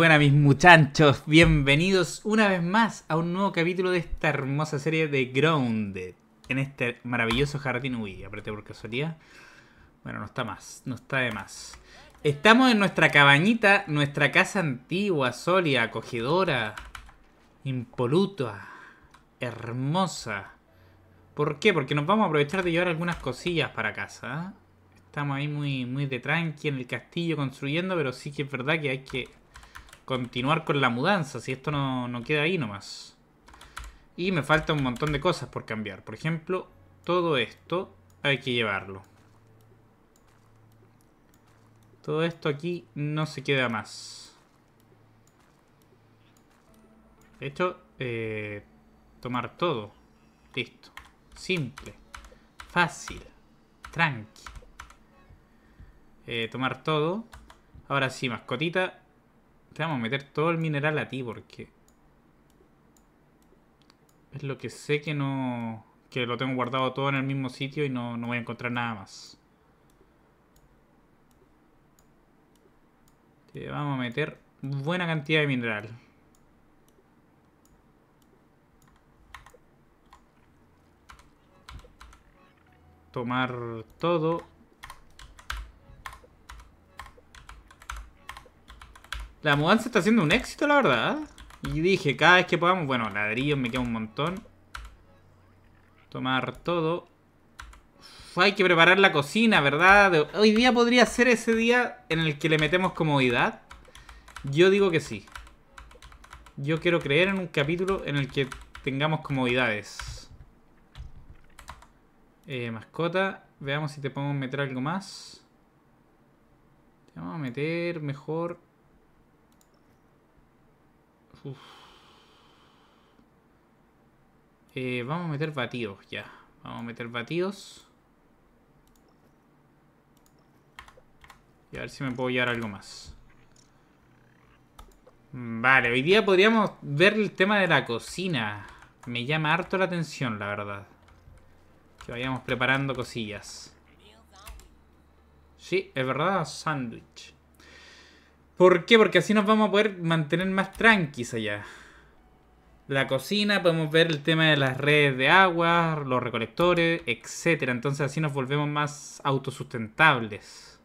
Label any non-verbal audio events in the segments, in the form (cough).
buenas mis muchachos, bienvenidos una vez más a un nuevo capítulo de esta hermosa serie de Grounded En este maravilloso jardín, uy, apreté por casualidad Bueno, no está más, no está de más Estamos en nuestra cabañita, nuestra casa antigua, sólida, acogedora Impoluta, hermosa ¿Por qué? Porque nos vamos a aprovechar de llevar algunas cosillas para casa ¿eh? Estamos ahí muy, muy de tranqui en el castillo construyendo, pero sí que es verdad que hay que continuar con la mudanza, si esto no, queda ahí nomás. Y me falta un montón de cosas por cambiar. Por ejemplo, todo esto hay que llevarlo. Todo esto aquí no se queda más. De hecho, eh, tomar todo. Listo. Simple. Fácil. Tranqui. Eh, tomar todo. Ahora sí, mascotita. Te vamos a meter todo el mineral a ti porque... Es lo que sé que no... Que lo tengo guardado todo en el mismo sitio y no, voy a encontrar nada más. Te vamos a meter buena cantidad de mineral. Tomar todo. La mudanza está siendo un éxito, la verdad. Y dije, cada vez que podamos... Bueno, ladrillos me queda un montón. Tomar todo. hay que preparar la cocina, ¿verdad? Hoy día podría ser ese día en el que le metemos comodidad. Yo digo que sí. Yo quiero creer en un capítulo en el que tengamos comodidades. Eh, mascota. Veamos si te podemos meter algo más. Te vamos a meter mejor eh, vamos a meter batidos ya. Vamos a meter batidos. Y a ver si me puedo llevar algo más. Mm, vale, hoy día podríamos ver el tema de la cocina. Me llama harto la atención, la verdad. Que vayamos preparando cosillas. Sí, es verdad, sándwich. ¿Por qué? Porque así nos vamos a poder mantener más tranquis allá. La cocina, podemos ver el tema de las redes de agua, los recolectores, etc. Entonces así nos volvemos más autosustentables.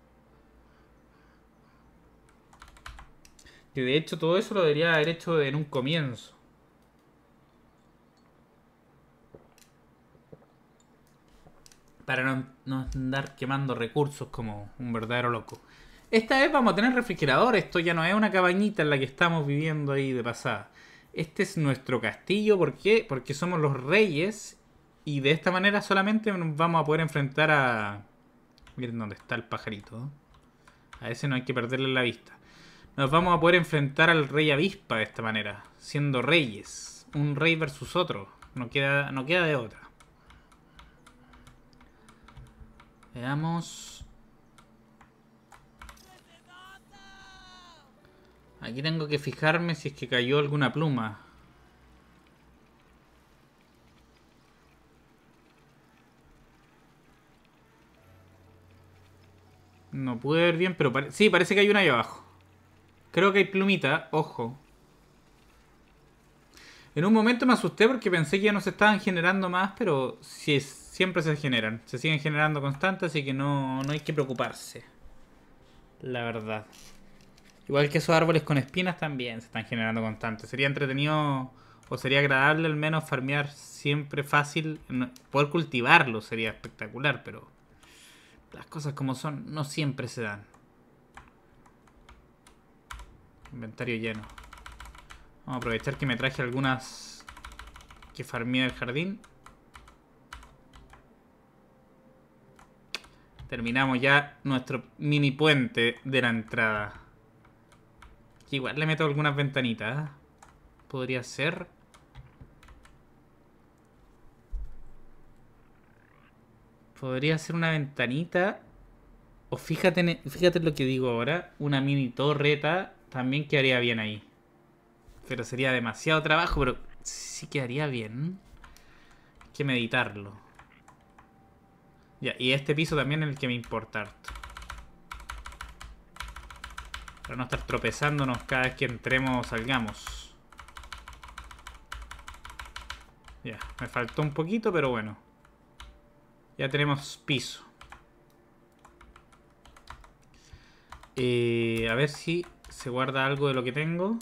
Que de hecho todo eso lo debería haber hecho en un comienzo. Para no, no andar quemando recursos como un verdadero loco. Esta vez vamos a tener refrigerador, esto ya no es una cabañita en la que estamos viviendo ahí de pasada. Este es nuestro castillo, ¿por qué? Porque somos los reyes y de esta manera solamente nos vamos a poder enfrentar a... Miren dónde está el pajarito. A ese no hay que perderle la vista. Nos vamos a poder enfrentar al rey avispa de esta manera, siendo reyes. Un rey versus otro. No queda, no queda de otra. Veamos... Aquí tengo que fijarme si es que cayó alguna pluma. No pude ver bien, pero sí, parece que hay una ahí abajo. Creo que hay plumita, ojo. En un momento me asusté porque pensé que ya no se estaban generando más, pero sí, siempre se generan. Se siguen generando constantes, así que no, no hay que preocuparse. La verdad. Igual que esos árboles con espinas también se están generando constantes. Sería entretenido o sería agradable al menos farmear siempre fácil. Poder cultivarlo sería espectacular, pero las cosas como son no siempre se dan. Inventario lleno. Vamos a aprovechar que me traje algunas que farmear el jardín. Terminamos ya nuestro mini puente de la entrada igual le meto algunas ventanitas. Podría ser. Podría ser una ventanita. O fíjate e, fíjate lo que digo ahora. Una mini torreta también quedaría bien ahí. Pero sería demasiado trabajo, pero sí quedaría bien. Hay que meditarlo. Ya, y este piso también es el que me importa para no estar tropezándonos cada vez que entremos o salgamos. Ya, me faltó un poquito, pero bueno. Ya tenemos piso. Eh, a ver si se guarda algo de lo que tengo.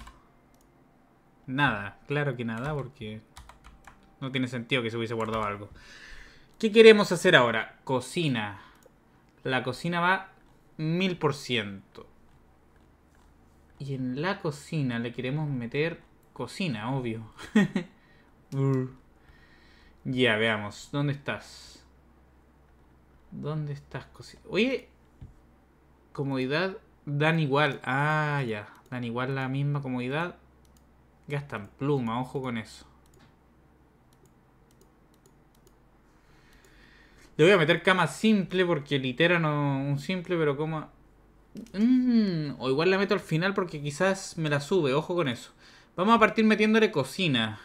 Nada, claro que nada, porque no tiene sentido que se hubiese guardado algo. ¿Qué queremos hacer ahora? Cocina. La cocina va mil ciento. Y en la cocina le queremos meter cocina, obvio. (laughs) ya, veamos. ¿Dónde estás? ¿Dónde estás, cocina? Oye, comodidad dan igual. Ah, ya. Dan igual la misma comodidad. Gastan pluma, ojo con eso. Le voy a meter cama simple porque litera no un simple, pero como... Mm, o igual la meto al final porque quizás me la sube, ojo con eso. Vamos a partir metiéndole cocina.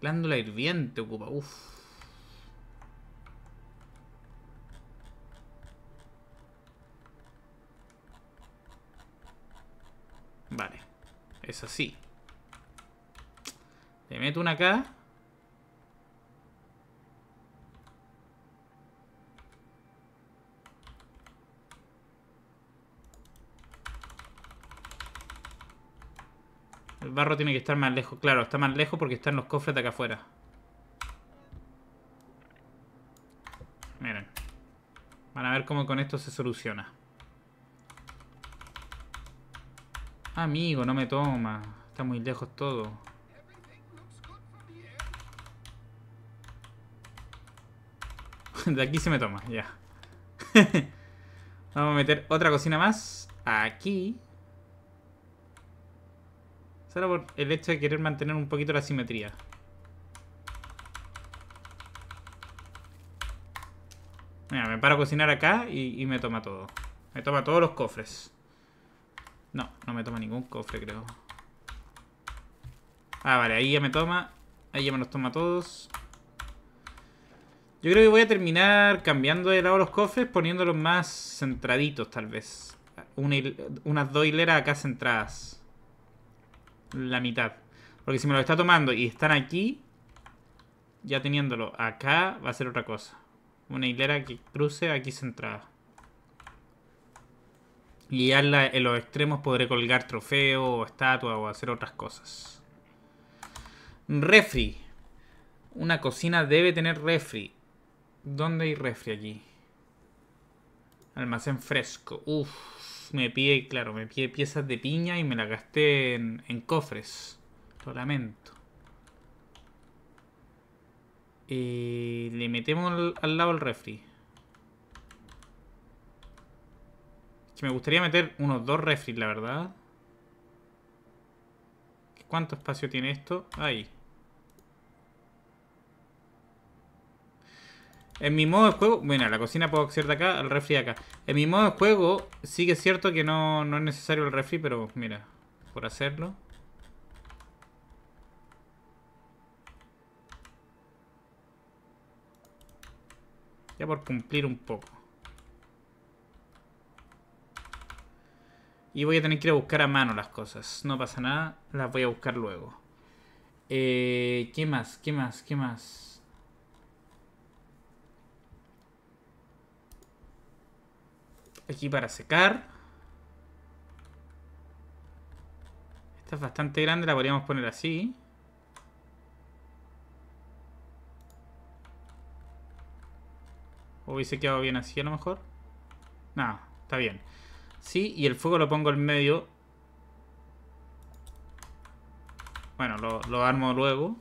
Glándula hirviente ocupa, uff. Vale, es así. Le meto una acá. barro tiene que estar más lejos. Claro, está más lejos porque están los cofres de acá afuera. Miren. Van a ver cómo con esto se soluciona. Amigo, no me toma. Está muy lejos todo. (laughs) de aquí se me toma, ya. (laughs) Vamos a meter otra cocina más. Aquí. Solo por el hecho de querer mantener un poquito la simetría. Mira, me paro a cocinar acá y, me toma todo. Me toma todos los cofres. No, no me toma ningún cofre, creo. Ah, vale, ahí ya me toma. Ahí ya me los toma todos. Yo creo que voy a terminar cambiando de lado los cofres, poniéndolos más centraditos, tal vez. unas dos hileras acá centradas la mitad. Porque si me lo está tomando y están aquí, ya teniéndolo acá, va a ser otra cosa. Una hilera que cruce aquí centrada. Y ya en, los extremos podré colgar trofeo o estatua o hacer otras cosas. Refri. Una cocina debe tener refri. ¿Dónde hay refri aquí? Almacén fresco. Uff me pide, claro, me pide piezas de piña y me la gasté en, cofres. Lo lamento. y eh, le metemos al, lado el refri. me gustaría meter unos dos refri, la verdad. ¿Cuánto espacio tiene esto? Ahí. En mi modo de juego, bueno, la cocina puedo acceder de acá, el refri de acá. En mi modo de juego sí que es cierto que no, no es necesario el refri, pero mira, por hacerlo. Ya por cumplir un poco. Y voy a tener que ir a buscar a mano las cosas. No pasa nada, las voy a buscar luego. Eh, ¿Qué más? ¿Qué más? ¿Qué más? aquí para secar. Esta es bastante grande, la podríamos poner así. O hubiese quedado bien así a lo mejor. Nada, está bien. Sí, y el fuego lo pongo en medio. Bueno, lo, armo luego.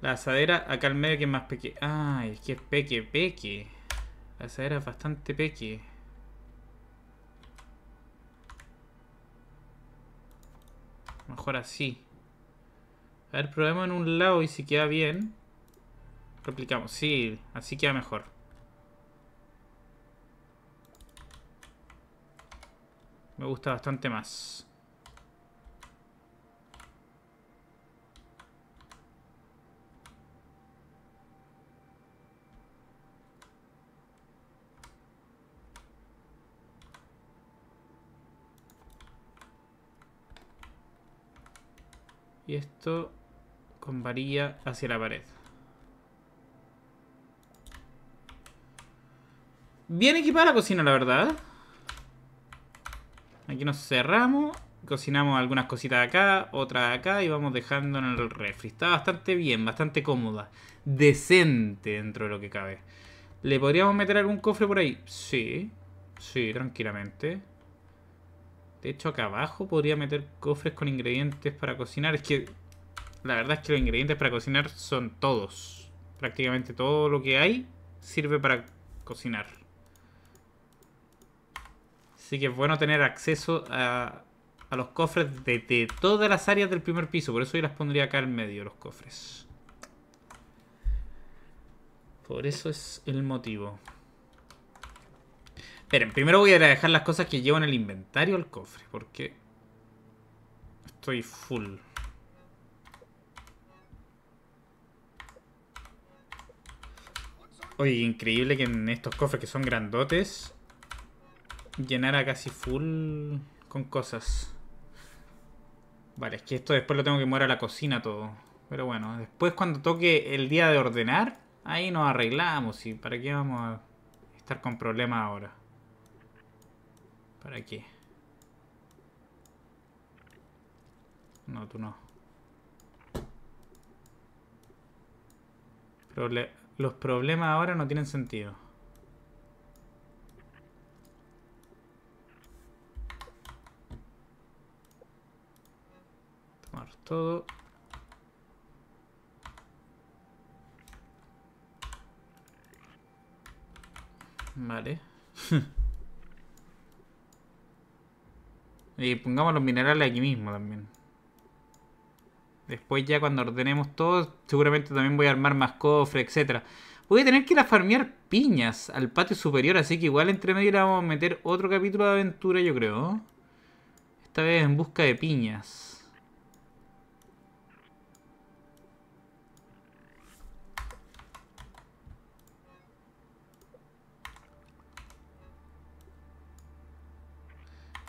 La asadera acá al medio que es más pequeña. Ay, es que es peque, peque. Esa era bastante peque. Mejor así. A ver, probemos en un lado y si queda bien. Replicamos. Sí, así queda mejor. Me gusta bastante más. Y esto con varilla hacia la pared. Bien equipada la cocina, la verdad. Aquí nos cerramos. Cocinamos algunas cositas acá, otras acá y vamos dejando en el refri. Está bastante bien, bastante cómoda. Decente dentro de lo que cabe. ¿Le podríamos meter algún cofre por ahí? Sí, sí, tranquilamente. De hecho, acá abajo podría meter cofres con ingredientes para cocinar. Es que la verdad es que los ingredientes para cocinar son todos. Prácticamente todo lo que hay sirve para cocinar. Así que es bueno tener acceso a, los cofres de, de, todas las áreas del primer piso. Por eso yo las pondría acá en medio, los cofres. Por eso es el motivo. Esperen, primero voy a dejar las cosas que llevo en el inventario al cofre, porque estoy full. Oye, increíble que en estos cofres que son grandotes llenara casi full con cosas. Vale, es que esto después lo tengo que mover a la cocina todo. Pero bueno, después cuando toque el día de ordenar, ahí nos arreglamos y para qué vamos a estar con problemas ahora. ¿Para qué? No, tú no. los problemas ahora no tienen sentido. Tomar todo. Vale. (laughs) Y pongamos los minerales aquí mismo también. Después ya cuando ordenemos todo, seguramente también voy a armar más cofres, etcétera. Voy a tener que ir a farmear piñas al patio superior, así que igual entre medio le vamos a meter otro capítulo de aventura, yo creo. Esta vez en busca de piñas.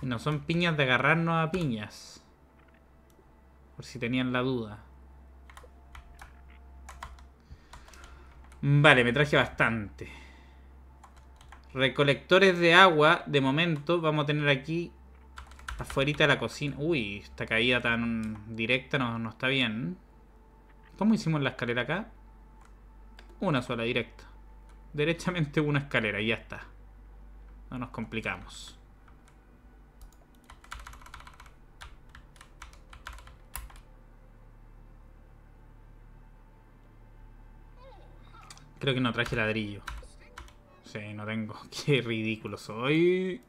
no son piñas de agarrarnos a piñas. Por si tenían la duda. Vale, me traje bastante. Recolectores de agua, de momento, vamos a tener aquí Afuera de la cocina. Uy, esta caída tan directa no, no está bien. ¿Cómo hicimos la escalera acá? Una sola directa. Derechamente una escalera y ya está. No nos complicamos. Creo que no traje ladrillo. Sí, no tengo. Qué ridículo soy.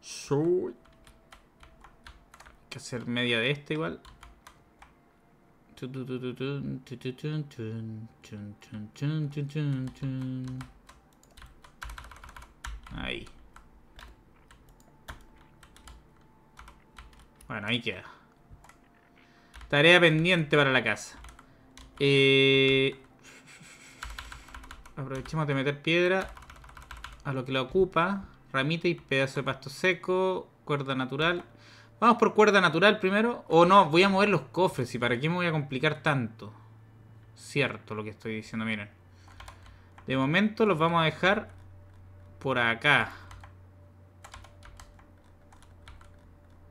Soy. Hay que hacer media de este igual. Ahí. Bueno, ahí queda. Tarea pendiente para la casa. Eh, Aprovechemos de meter piedra a lo que la ocupa. Ramita y pedazo de pasto seco. Cuerda natural. Vamos por cuerda natural primero. O no, voy a mover los cofres. ¿Y para qué me voy a complicar tanto? Cierto lo que estoy diciendo, miren. De momento los vamos a dejar por acá.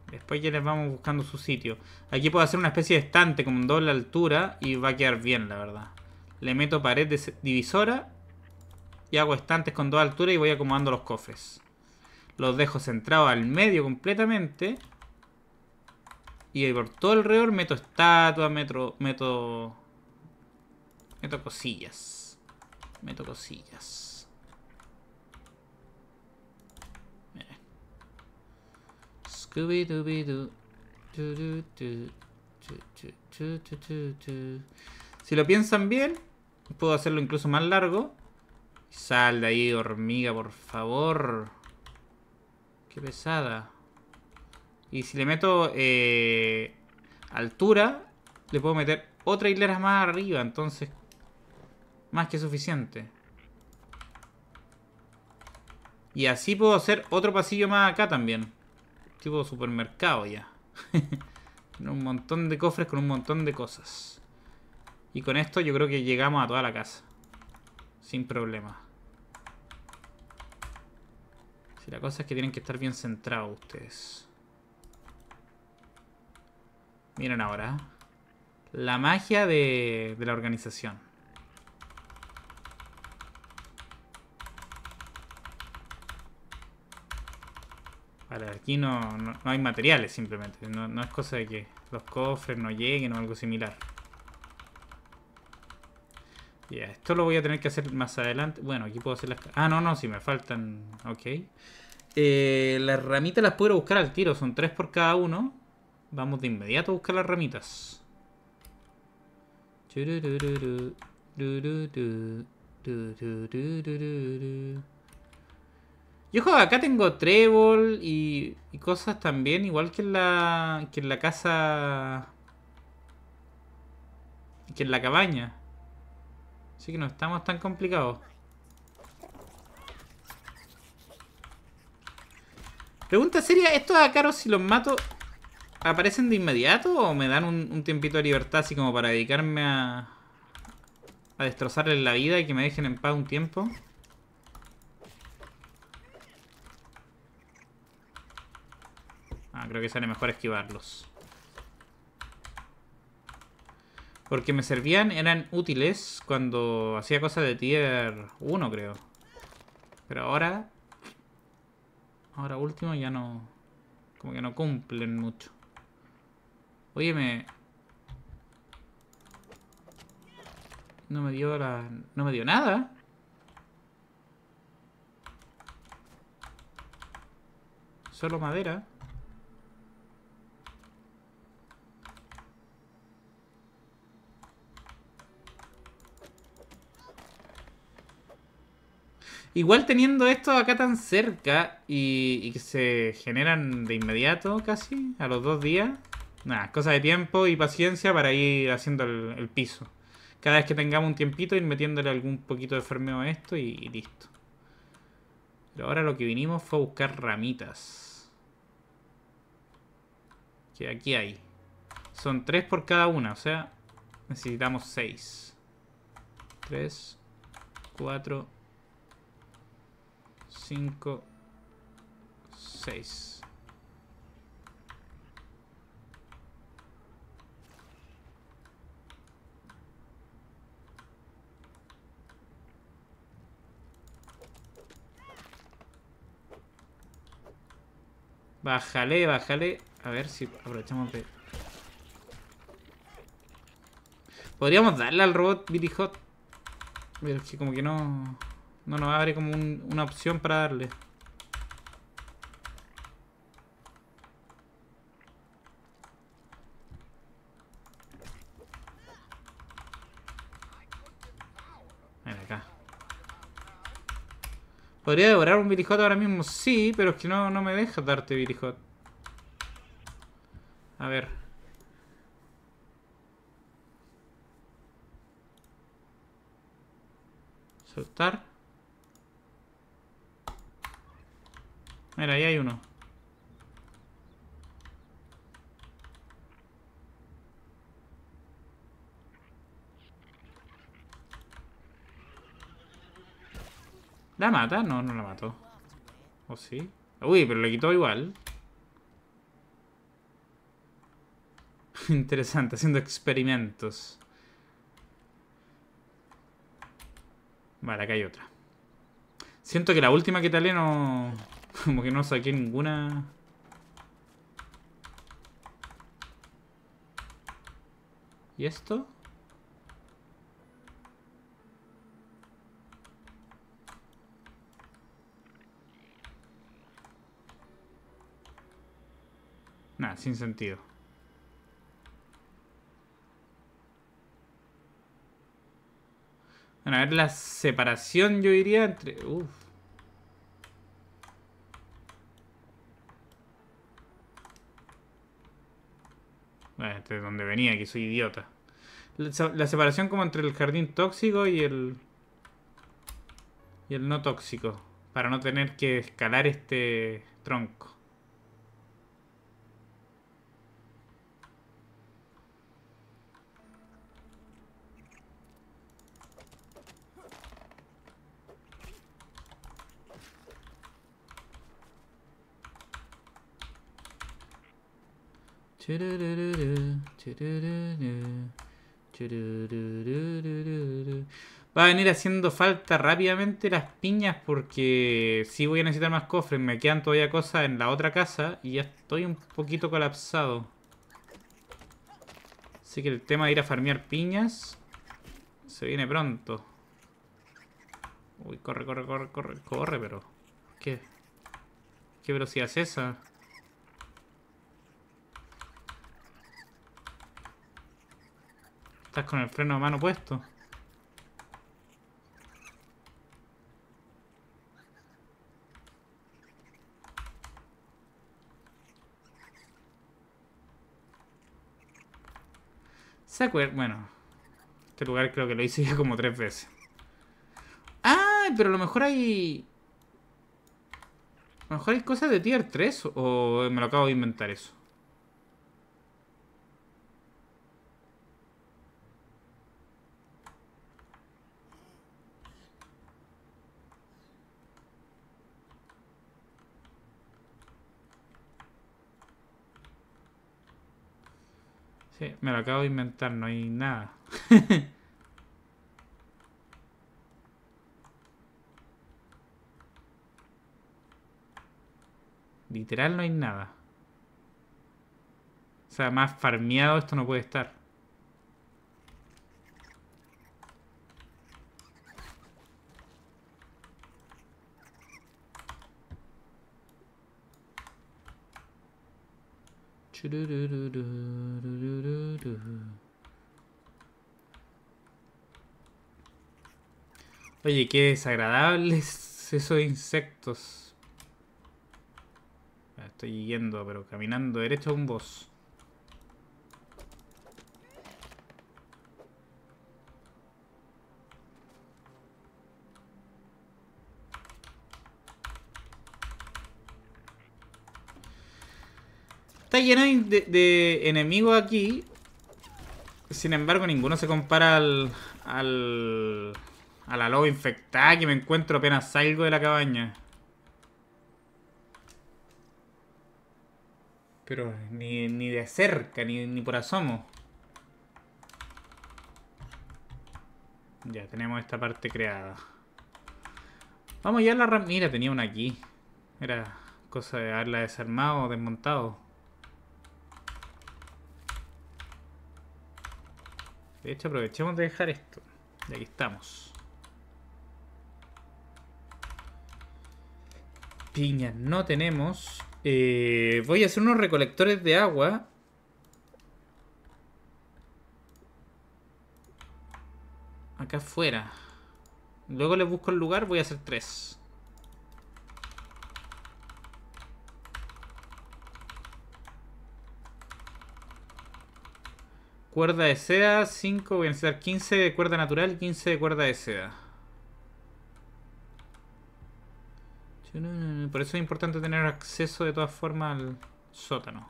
Después ya les vamos buscando su sitio. Aquí puedo hacer una especie de estante con doble altura y va a quedar bien, la verdad. Le meto pared divisora hago estantes con dos alturas y voy acomodando los cofres. Los dejo centrados al medio completamente. Y por todo alrededor meto estatuas, meto, meto... Meto cosillas. Meto cosillas. scooby Si lo piensan bien, puedo hacerlo incluso más largo. Sal de ahí, hormiga, por favor. Qué pesada. Y si le meto eh, altura, le puedo meter otra hilera más arriba. Entonces, más que suficiente. Y así puedo hacer otro pasillo más acá también. Tipo supermercado ya. (laughs) un montón de cofres con un montón de cosas. Y con esto yo creo que llegamos a toda la casa. Sin problemas la cosa es que tienen que estar bien centrados ustedes. Miren ahora. ¿eh? La magia de, la organización. Vale, aquí no, hay materiales simplemente. No, no es cosa de que los cofres no lleguen o algo similar. Ya, esto lo voy a tener que hacer más adelante. Bueno, aquí puedo hacer las... Ah, no, no, si me faltan... Ok. Eh, las ramitas las puedo buscar al tiro. Son tres por cada uno. Vamos de inmediato a buscar las ramitas. Yo juego acá tengo trébol y, y, cosas también, igual que la que en la casa que en la cabaña. Así que no estamos tan complicados. Pregunta seria, ¿estos caro si los mato aparecen de inmediato o me dan un, tiempito de libertad así como para dedicarme a, a destrozarles la vida y que me dejen en paz un tiempo? Ah, creo que sale mejor esquivarlos. Porque me servían, eran útiles cuando hacía cosas de tier 1, creo. Pero ahora... Ahora último ya no... Como que no cumplen mucho. Oye, me... No me dio la... No me dio nada. Solo madera. Igual teniendo esto acá tan cerca y, que se generan de inmediato casi, a los dos días. Nada, cosa de tiempo y paciencia para ir haciendo el, piso. Cada vez que tengamos un tiempito ir metiéndole algún poquito de fermeo a esto y, y listo. Pero ahora lo que vinimos fue a buscar ramitas. Que aquí hay. Son tres por cada una, o sea, necesitamos seis. Tres, cuatro, 5, 6. Bájale, bájale. A ver si aprovechamos Podríamos darle al robot Billy Hot. Pero es como que no... No nos abre como una opción para darle. Ven acá. ¿Podría devorar un Billy ahora mismo? Sí, pero es que no, me deja darte Billy A ver. soltar Mira, ahí hay uno. ¿La mata? No, no la mató. ¿O sí? Uy, pero le quitó igual. (laughs) Interesante, haciendo experimentos. Vale, acá hay otra. Siento que la última que talé no... Como que no saqué ninguna... ¿Y esto? Nada, sin sentido. a ver la separación, yo diría, entre... Uf. de este, donde venía, que soy idiota. La separación como entre el jardín tóxico y el... Y el no tóxico. Para no tener que escalar este tronco. Va a venir haciendo falta rápidamente las piñas porque si voy a necesitar más cofres. Me quedan todavía cosas en la otra casa y ya estoy un poquito colapsado. Así que el tema de ir a farmear piñas se viene pronto. Uy, corre, corre, corre, corre, corre, pero... ¿Qué? ¿Qué velocidad es esa? Estás con el freno a mano puesto. ¿Se Bueno, este lugar creo que lo hice (laughs) ya como tres veces. Ay, ah, Pero a lo mejor hay... A lo mejor hay cosas de tier 3 o me lo acabo de inventar eso. Sí, me lo acabo de inventar, no hay nada. (laughs) Literal no hay nada. O sea, más farmeado esto no puede estar. Oye, qué desagradables esos insectos. Estoy yendo, pero caminando derecho a un boss. Está llena de, enemigos aquí. Sin embargo, ninguno se compara al, al, a la lobo infectada que me encuentro apenas salgo de la cabaña. Pero ni, ni de cerca, ni, ni por asomo. Ya, tenemos esta parte creada. Vamos ya a la rampa. Mira, tenía una aquí. Era cosa de haberla desarmado o desmontado. De hecho, aprovechemos de dejar esto. De aquí estamos. Piñas no tenemos. Eh, voy a hacer unos recolectores de agua. Acá afuera. Luego les busco el lugar, voy a hacer tres. Cuerda de seda, 5, voy a necesitar 15 de cuerda natural 15 de cuerda de seda. Por eso es importante tener acceso de todas formas al sótano.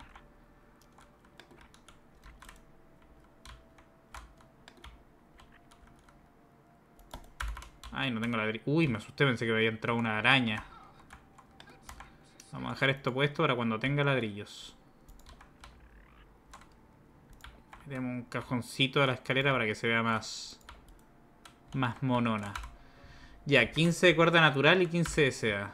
Ay, no tengo ladrillos, Uy, me asusté, pensé que me había entrado una araña. Vamos a dejar esto puesto para cuando tenga ladrillos. Tenemos un cajoncito de la escalera para que se vea más, más monona. Ya, 15 de cuerda natural y 15 de seda.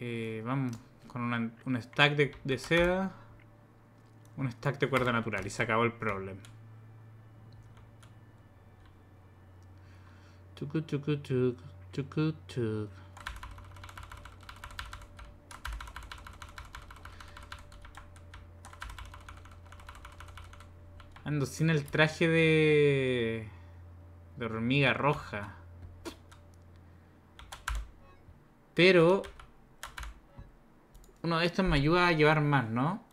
Eh, vamos con un stack de, seda. Un stack de cuerda natural y se acabó el problema. Tucu, tucu, tucu, Ando sin el traje de... De hormiga roja. Pero... Uno de estos me ayuda a llevar más, ¿no?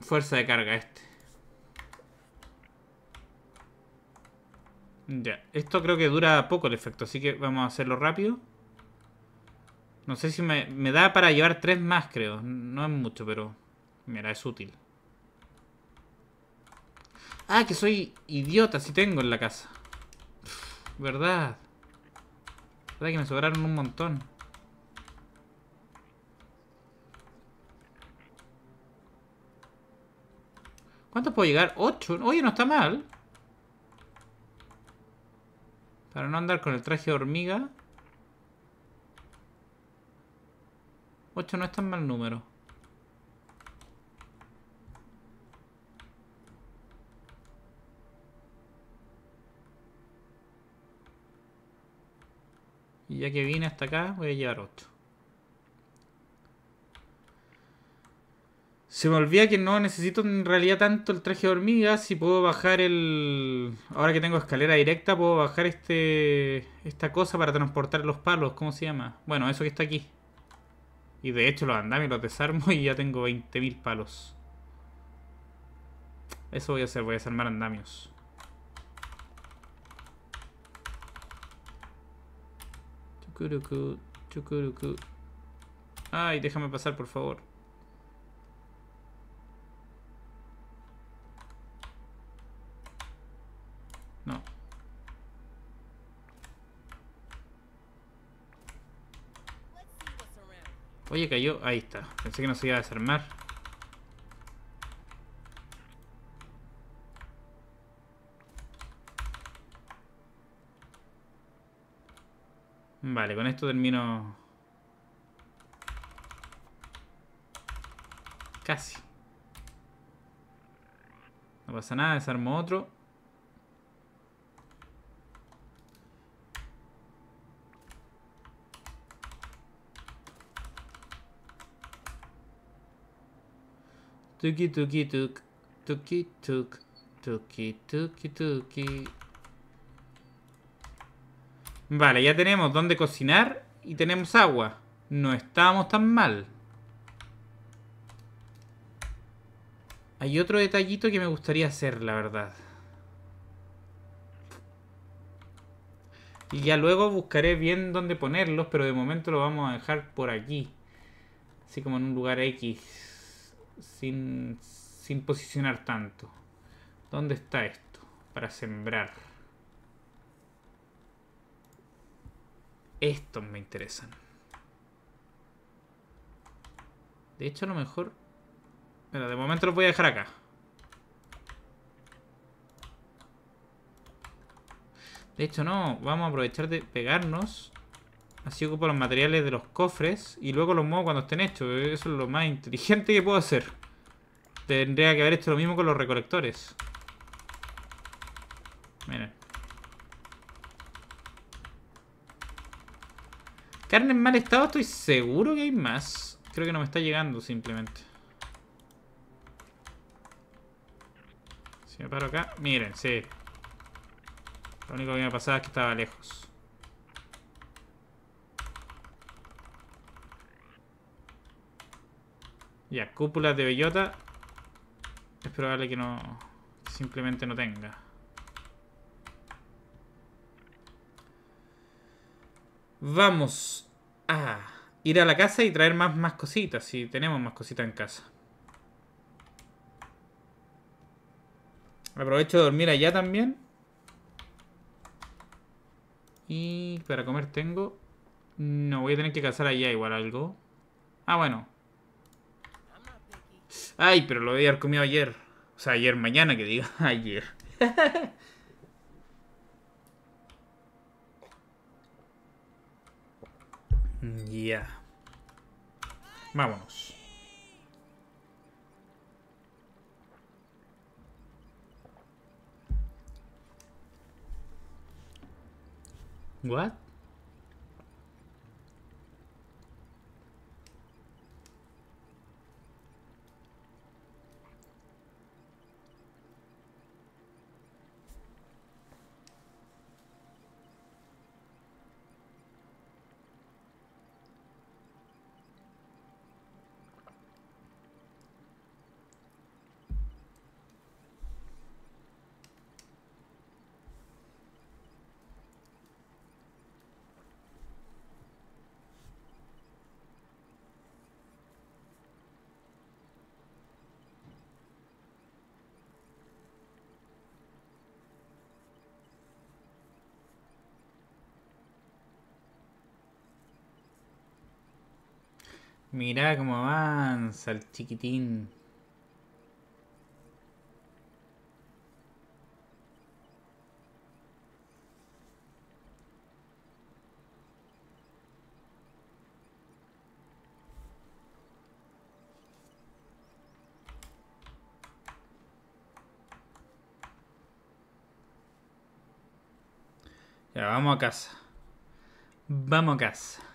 Fuerza de carga este. Ya, esto creo que dura poco el efecto, así que vamos a hacerlo rápido. No sé si me, da para llevar tres más, creo. No es mucho, pero... Mira, es útil. Ah, que soy idiota. Si tengo en la casa. ¿Verdad? ¿Verdad que me sobraron un montón? ¿Cuántos puedo llegar? ¿Ocho? Oye, no está mal. Para no andar con el traje de hormiga... 8 no es tan mal número. Y ya que vine hasta acá, voy a llevar 8. Se me olvida que no necesito en realidad tanto el traje de hormigas Si puedo bajar el... Ahora que tengo escalera directa, puedo bajar este esta cosa para transportar los palos. ¿Cómo se llama? Bueno, eso que está aquí. Y de hecho los andamios los desarmo y ya tengo 20.000 palos. Eso voy a hacer, voy a desarmar andamios. Ay, déjame pasar, por favor. Oye, cayó. Ahí está. Pensé que no se iba a desarmar. Vale, con esto termino... Casi. No pasa nada, desarmo otro. Tuki tuki tuk. Tuki tuk. Tuki tuki tuki. Vale, ya tenemos donde cocinar y tenemos agua. No estábamos tan mal. Hay otro detallito que me gustaría hacer, la verdad. Y ya luego buscaré bien dónde ponerlos, pero de momento lo vamos a dejar por aquí. Así como en un lugar X sin, sin posicionar tanto. ¿Dónde está esto? Para sembrar. Estos me interesan. De hecho, a lo mejor... Bueno, de momento los voy a dejar acá. De hecho, no. Vamos a aprovechar de pegarnos Así ocupo los materiales de los cofres y luego los muevo cuando estén hechos. Eso es lo más inteligente que puedo hacer. Tendría que haber hecho lo mismo con los recolectores. Miren. Carne en mal estado estoy seguro que hay más. Creo que no me está llegando simplemente. Si me paro acá... Miren, sí. Lo único que me pasaba es que estaba lejos. Ya, cúpulas de bellota. Es probable que no... simplemente no tenga. Vamos a ir a la casa y traer más, más cositas. Si tenemos más cositas en casa. Aprovecho de dormir allá también. Y para comer tengo... No, voy a tener que cazar allá igual algo. Ah, bueno. Ay, pero lo voy haber comido ayer. O sea, ayer mañana que diga. (laughs) Ayer. (laughs) Ya. Vámonos. What? Mirá cómo avanza el chiquitín. Ya, vamos a casa. Vamos a casa.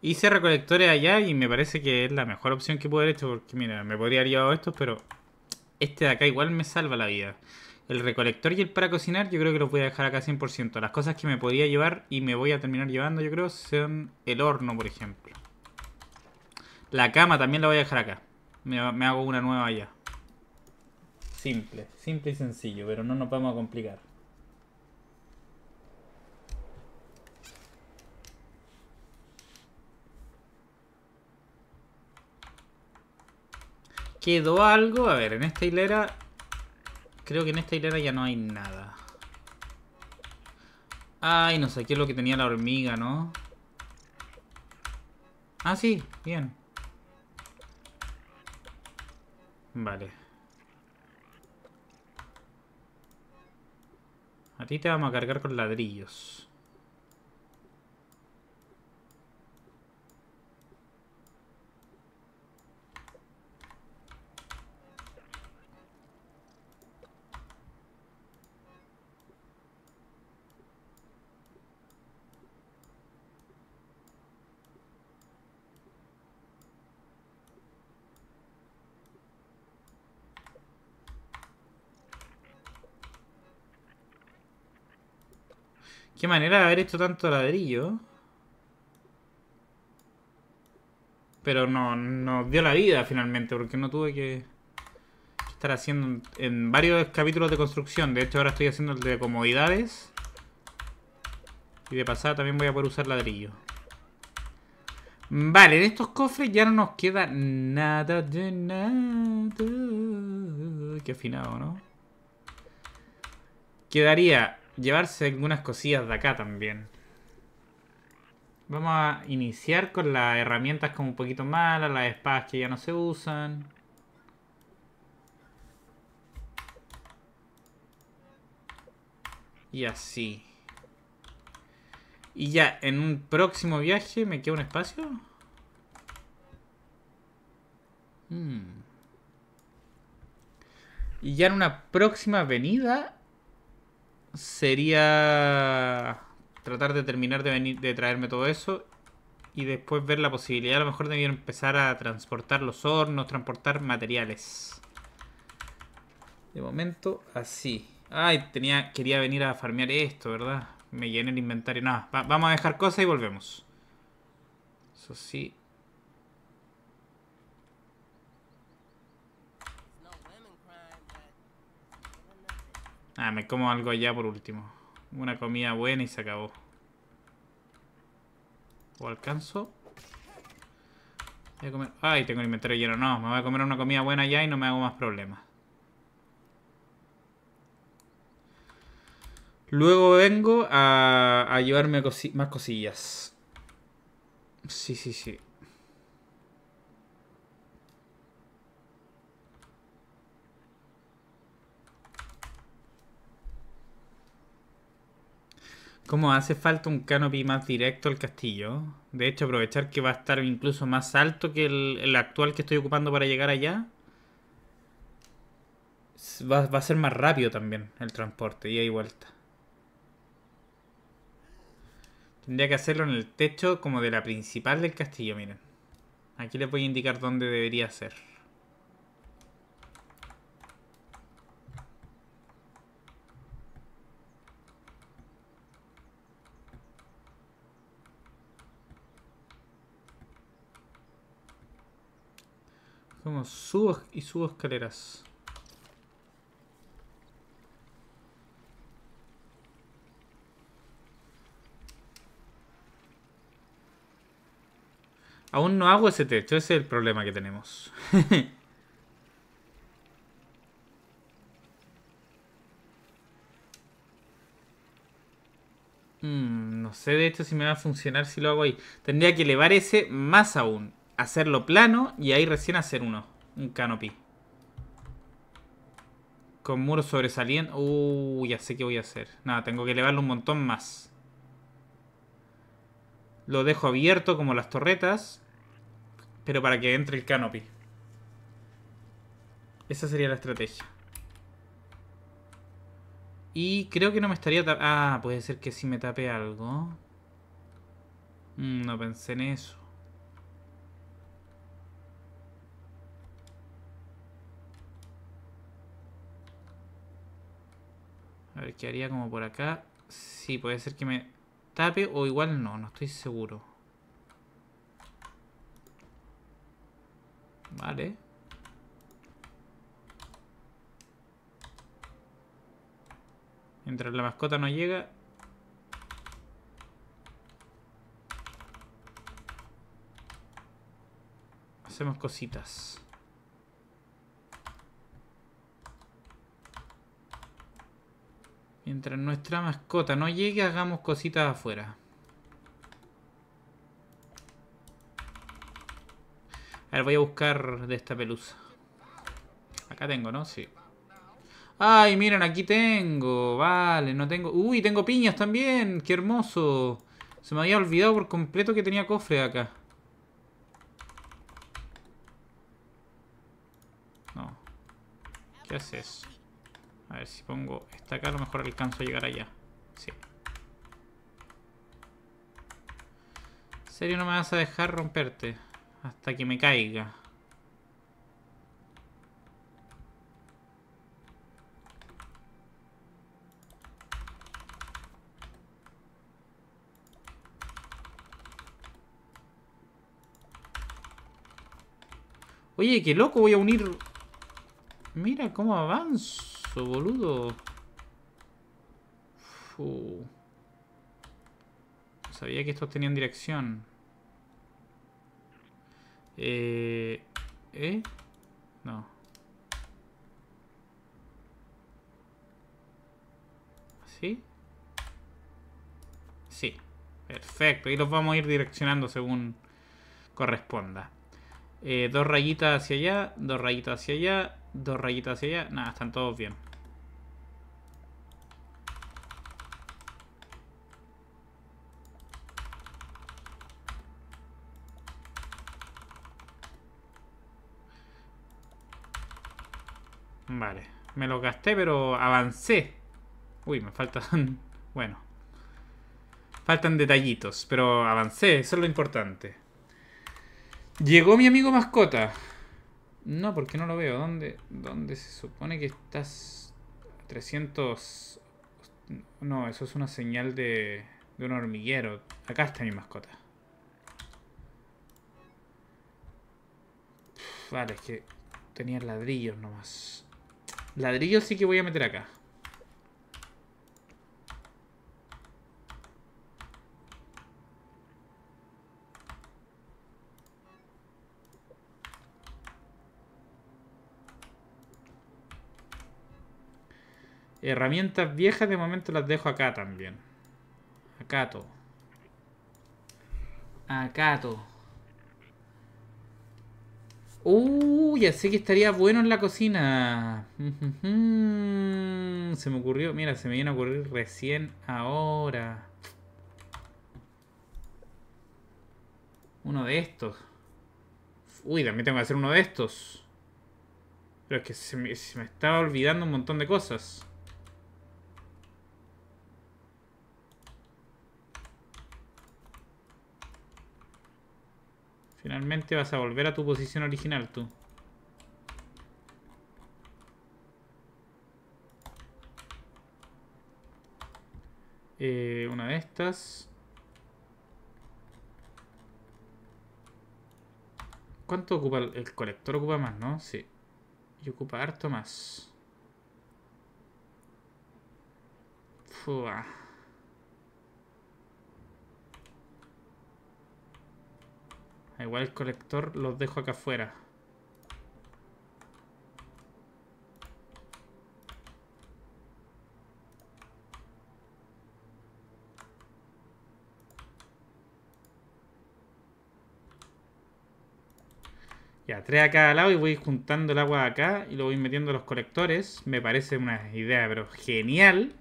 Hice recolectores allá y me parece que es la mejor opción que puedo haber hecho porque, mira, me podría haber llevado estos, pero este de acá igual me salva la vida. El recolector y el para cocinar yo creo que los voy a dejar acá 100%. Las cosas que me podía llevar y me voy a terminar llevando, yo creo, son el horno, por ejemplo. La cama también la voy a dejar acá. Me, me hago una nueva allá. Simple, simple y sencillo, pero no nos vamos a complicar. Quedó algo. A ver, en esta hilera... Creo que en esta hilera ya no hay nada. Ay, no sé qué es lo que tenía la hormiga, ¿no? Ah, sí. Bien. Vale. A ti te vamos a cargar con ladrillos. Qué manera de haber hecho tanto ladrillo. Pero no nos dio la vida finalmente, porque no tuve que estar haciendo en varios capítulos de construcción. De hecho, ahora estoy haciendo el de comodidades. Y de pasada también voy a poder usar ladrillo. Vale, en estos cofres ya no nos queda nada de nada. Qué afinado, ¿no? Quedaría llevarse algunas cosillas de acá también. Vamos a iniciar con las herramientas como un poquito malas, las espadas que ya no se usan. Y así. Y ya, en un próximo viaje me queda un espacio. Hmm. Y ya en una próxima venida sería tratar de terminar de, de traerme todo eso y después ver la posibilidad a lo mejor de empezar a transportar los hornos, transportar materiales. De momento, así. Ay, tenía, quería venir a farmear esto, ¿verdad? Me llené el inventario. Nada, vamos a dejar cosas y volvemos. Eso sí, Ah, me como algo ya por último. Una comida buena y se acabó. ¿O alcanzo? Voy a comer... Ay, tengo el inventario lleno. No, me voy a comer una comida buena ya y no me hago más problemas. Luego vengo a, llevarme más cosillas. Sí, sí, sí. Como hace falta un canopy más directo al castillo. De hecho, aprovechar que va a estar incluso más alto que el, actual que estoy ocupando para llegar allá. Va, a ser más rápido también el transporte, y y vuelta. Tendría que hacerlo en el techo como de la principal del castillo, miren. Aquí les voy a indicar dónde debería ser. Como subo y subo escaleras. Aún no hago ese techo, ese es el problema que tenemos. (laughs) Mm, no sé de hecho si me va a funcionar si lo hago ahí. Tendría que elevar ese más aún hacerlo plano y ahí recién hacer uno, un canopy. Con muros sobresaliendo Uh, ya sé qué voy a hacer. Nada, tengo que elevarlo un montón más. Lo dejo abierto como las torretas. Pero para que entre el canopy. Esa sería la estrategia. Y creo que no me estaría... Ah, puede ser que sí me tape algo. Mm, no pensé en eso. A ver, haría como por acá. Sí, puede ser que me tape o igual no, no estoy seguro. Vale. Mientras la mascota no llega... Hacemos cositas. Mientras nuestra mascota no llegue, hagamos cositas afuera. A ver, voy a buscar de esta pelusa. Acá tengo, ¿no? Sí. ¡Ay, miren! Aquí tengo. Vale, no tengo... ¡Uy, tengo piñas también! ¡Qué hermoso! Se me había olvidado por completo que tenía cofre acá. No. ¿Qué haces? A ver si pongo esta acá, a lo mejor alcanzo a llegar allá. Sí. ¿En serio no me vas a dejar romperte? Hasta que me caiga. Oye, qué loco, voy a unir... Mira cómo avanzo eso, boludo. Sabía que estos tenían dirección. Eh... ¿Eh? No. ¿Así? Sí. Perfecto. Y los vamos a ir direccionando según corresponda. Eh, dos rayitas hacia allá, dos rayitas hacia allá, Dos rayitas hacia allá. Nada, están todos bien. Vale. Me lo gasté, pero avancé. Uy, me faltan... (laughs) Bueno. Faltan detallitos, pero avancé. Eso es lo importante. Llegó mi amigo mascota. No, porque no lo veo. ¿Dónde, dónde se supone que estás? 300... No, eso es una señal de, de un hormiguero. Acá está mi mascota. Vale, es que tenía ladrillos nomás. Ladrillos sí que voy a meter acá. Herramientas viejas de momento las dejo acá también. Acato. Acato. Uy, uh, ya sé que estaría bueno en la cocina. (laughs) Se me ocurrió, mira, se me viene a ocurrir recién ahora. Uno de estos. Uy, también tengo que hacer uno de estos. Pero es que se me, se me estaba olvidando un montón de cosas. Finalmente vas a volver a tu posición original tú. Eh, una de estas. ¿Cuánto ocupa el, colector? Ocupa más, ¿no? Sí. Y ocupa harto más. Fua. Ah, igual el colector los dejo acá afuera. Ya, tres a cada lado y voy juntando el agua acá y lo voy metiendo los colectores. Me parece una idea, pero genial.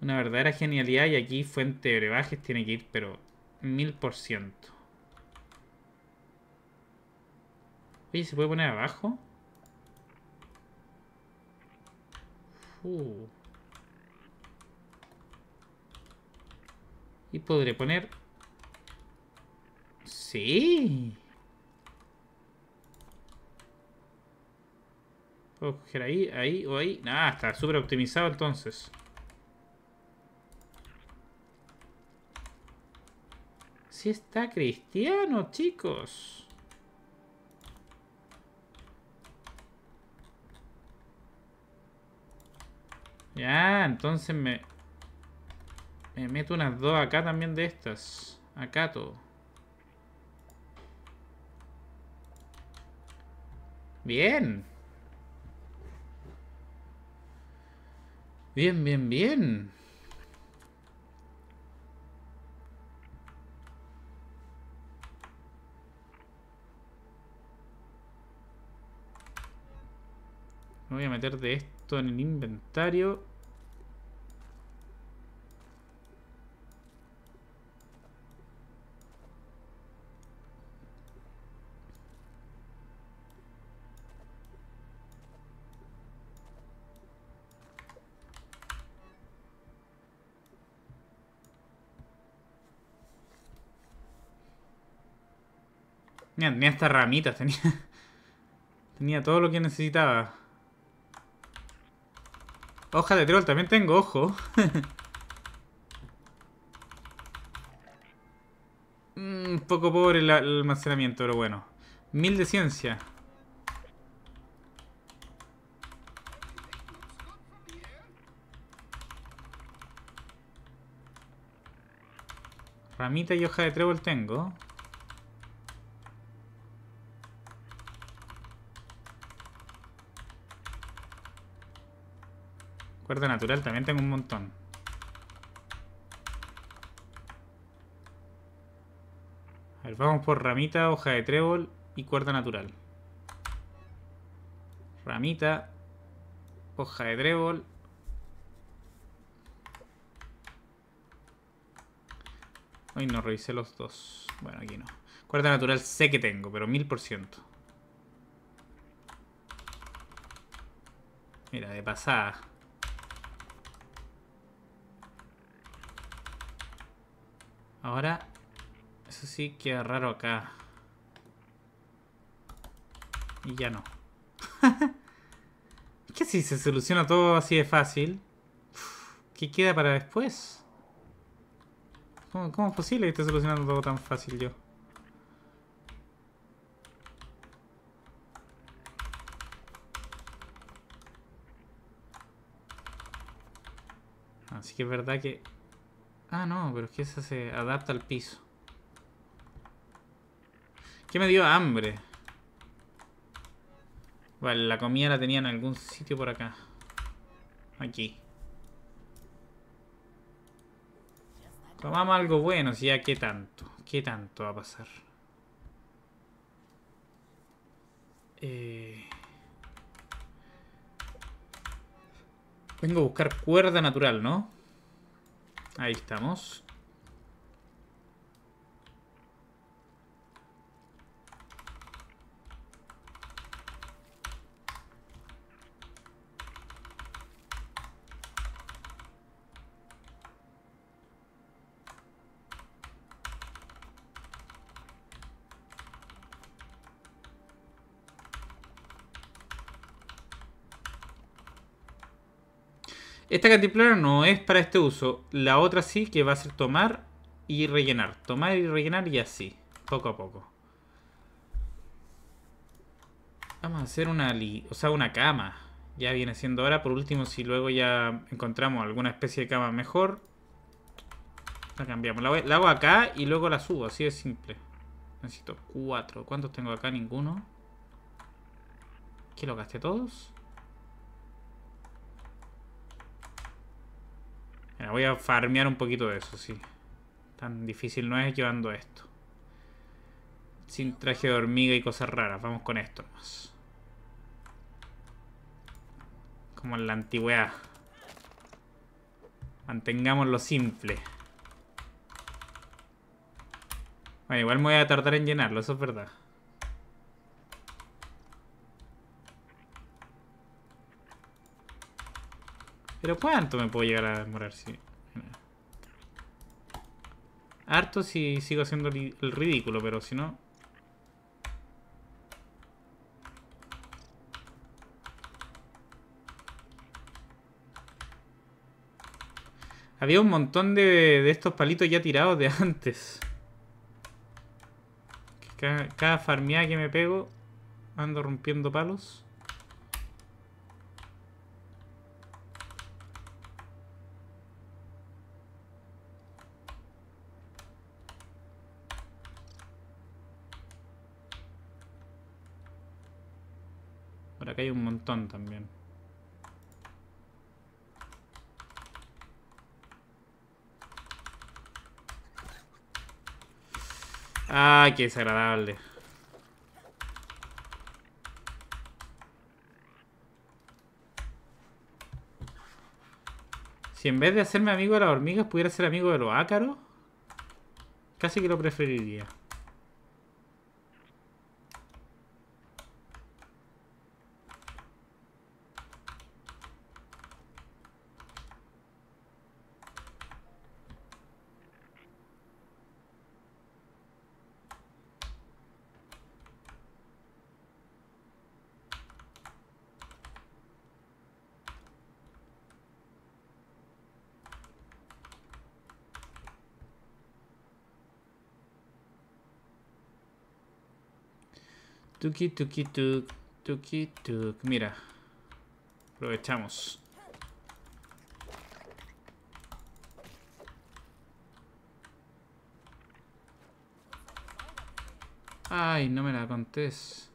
Una verdadera genialidad y aquí fuente de brebajes tiene que ir, pero mil por ciento. Oye, ¿se puede poner abajo? Y podré poner... Sí. Puedo coger ahí, ahí o ahí. Nada, ah, está súper optimizado entonces. está Cristiano, chicos. Ya, entonces me... Me meto unas dos acá también de estas. Acá todo. Bien. Bien, bien, bien. voy a meter de esto en el inventario. Tenía, tenía estas ramitas, tenía, (laughs) tenía todo lo que necesitaba. Hoja de trébol también tengo ojo. (laughs) Mm, un poco pobre el, el almacenamiento, pero bueno. Mil de ciencia. Ramita y hoja de trébol tengo. Cuerda natural también tengo un montón. A ver, vamos por ramita, hoja de trébol y cuerda natural. Ramita, hoja de trébol. Hoy no revisé los dos. Bueno, aquí no. Cuerda natural sé que tengo, pero mil por ciento. Mira, de pasada. Ahora, eso sí queda raro acá. Y ya no. es (laughs) que si se soluciona todo así de fácil, ¿qué queda para después? ¿Cómo, es posible que esté solucionando todo tan fácil yo? Así que es verdad que Ah, no, pero es que esa se adapta al piso. ¿Qué me dio hambre? Vale, la comida la tenía en algún sitio por acá. Aquí. Tomamos algo bueno, si ya qué tanto. ¿Qué tanto va a pasar? Eh. Vengo a buscar cuerda natural, ¿no? Ahí estamos. Esta cantimplora no es para este uso. La otra sí, que va a ser tomar y rellenar. Tomar y rellenar y así. Poco a poco. Vamos a hacer una, o sea, una cama. Ya viene siendo ahora. Por último, si luego ya encontramos alguna especie de cama mejor. La cambiamos. La, hago acá y luego la subo. Así de simple. Necesito cuatro. ¿Cuántos tengo acá? Ninguno. ¿Qué lo gasté todos? voy a farmear un poquito de eso, sí. Tan difícil no es llevando esto. Sin traje de hormiga y cosas raras. Vamos con esto Como en la antigüedad. Mantengámoslo simple. Bueno, igual me voy a tardar en llenarlo, eso es verdad. Pero ¿cuánto me puedo llegar a demorar Harto si sigo haciendo el ridículo, pero si no... Había un montón de, de estos palitos ya tirados de antes. cada farmeada que me pego, ando rompiendo palos. también. Ah, qué desagradable. Si en vez de hacerme amigo de las hormigas pudiera ser amigo de los ácaros, casi que lo preferiría. Tuki, tuki, tuk, tuki, tuk. Mira. Aprovechamos. Ay, no me la contés.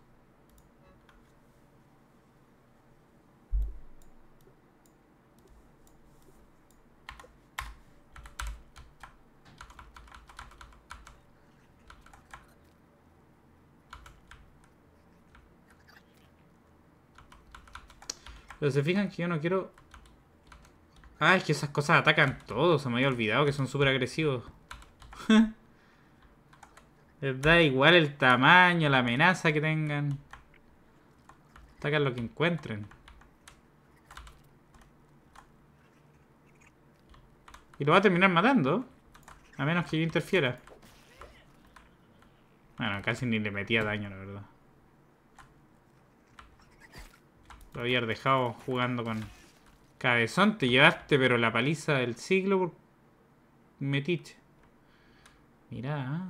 Pero se fijan que yo no quiero... Ah, es que esas cosas atacan todo. Se me había olvidado que son súper agresivos. (laughs) Les da igual el tamaño, la amenaza que tengan. Atacan lo que encuentren. Y lo va a terminar matando. A menos que yo interfiera. Bueno, casi ni le metía daño, la verdad. Lo habías dejado jugando con... Cabezón, te llevaste, pero la paliza del siglo por... Metiche. Mirá.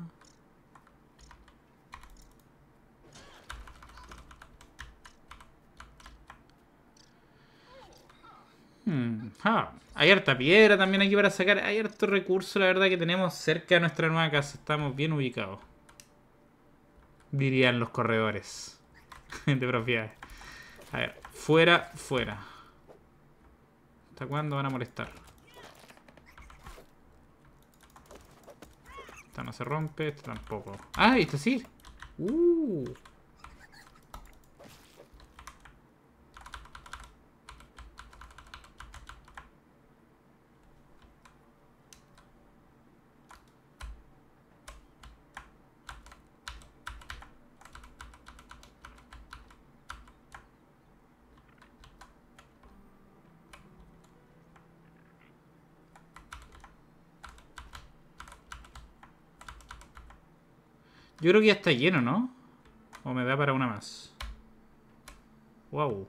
¿eh? Hmm, ah, hay harta piedra también aquí para sacar. Hay harto recurso, la verdad, que tenemos cerca de nuestra nueva casa. Estamos bien ubicados. Dirían los corredores (laughs) de propiedades. A ver, fuera, fuera. ¿Hasta cuándo van a molestar? Esta no se rompe, esta tampoco. ¡Ah, esta sí! ¡Uh! Yo creo que ya está lleno, ¿no? O me da para una más. Wow.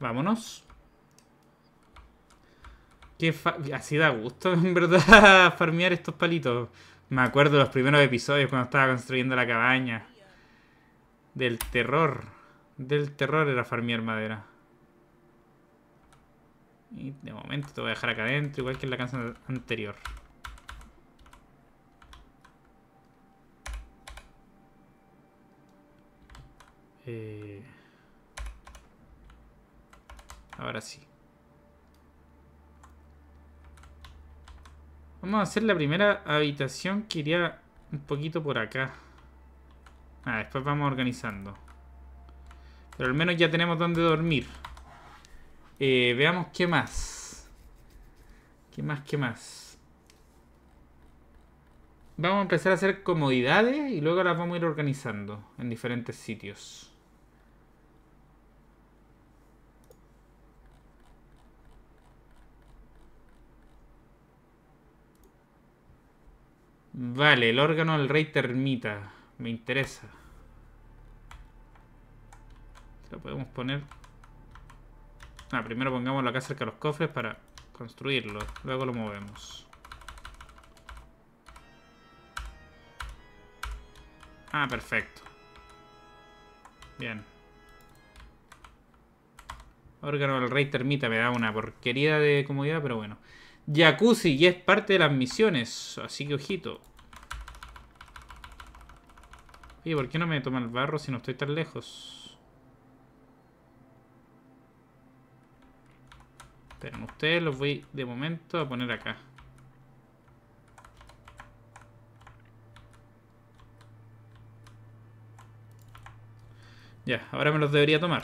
Vámonos. Qué así da gusto, (laughs) en verdad, farmear estos palitos. Me acuerdo de los primeros episodios cuando estaba construyendo la cabaña. Del terror. Del terror era farmear madera de momento te voy a dejar acá adentro, igual que en la casa anterior. Eh, ahora sí. Vamos a hacer la primera habitación que iría un poquito por acá. Ah, después vamos organizando. Pero al menos ya tenemos donde dormir. Eh, veamos qué más. ¿Qué más? ¿Qué más? Vamos a empezar a hacer comodidades y luego las vamos a ir organizando en diferentes sitios. Vale, el órgano del rey termita. Me interesa. Lo podemos poner Ah, primero primero la casa cerca de los cofres para construirlo. Luego lo movemos. Ah, perfecto. Bien. Órgano del rey termita me da una porquería de comodidad, pero bueno. Jacuzzi, y es parte de las misiones. Así que ojito. Oye, ¿por qué no me toma el barro si no estoy tan lejos? ustedes los voy de momento a poner acá. Ya, ahora me los debería tomar.